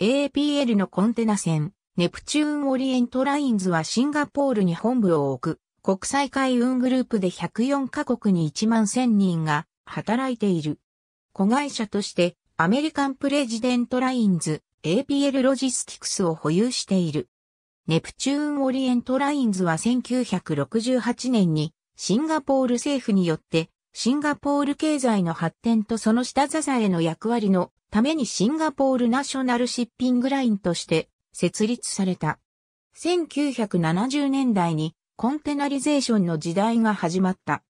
APL のコンテナ船、ネプチューンオリエントラインズはシンガポールに本部を置く、国際海運グループで104カ国に1万1000人が働いている。子会社として、アメリカンプレジデントラインズ、APL ロジスティクスを保有している。ネプチューンオリエントラインズは1968年にシンガポール政府によってシンガポール経済の発展とその下支えの役割のためにシンガポールナショナルシッピングラインとして設立された。1970年代にコンテナリゼーションの時代が始まった。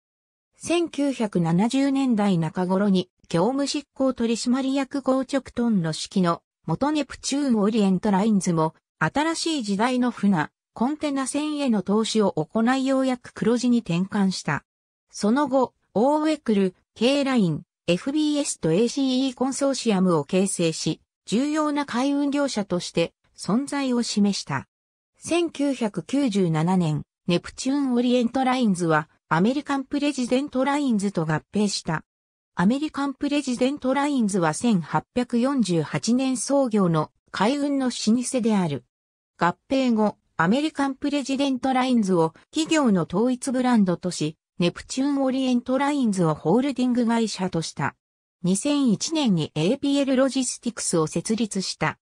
1970年代中頃に業務執行取締役合直トンの式の元ネプチューンオリエントラインズも新しい時代の船、コンテナ船への投資を行いようやく黒字に転換した。その後、オーウェクル、K ライン、FBS と ACE コンソーシアムを形成し、重要な海運業者として存在を示した。1997年、ネプチューンオリエントラインズはアメリカンプレジデントラインズと合併した。アメリカンプレジデントラインズは1848年創業の海運の老舗である。合併後、アメリカンプレジデントラインズを企業の統一ブランドとし、ネプチューンオリエントラインズをホールディング会社とした。2001年に APL ロジスティクスを設立した。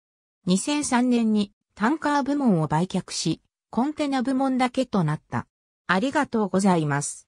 2003年にタンカー部門を売却し、コンテナ部門だけとなった。ありがとうございます。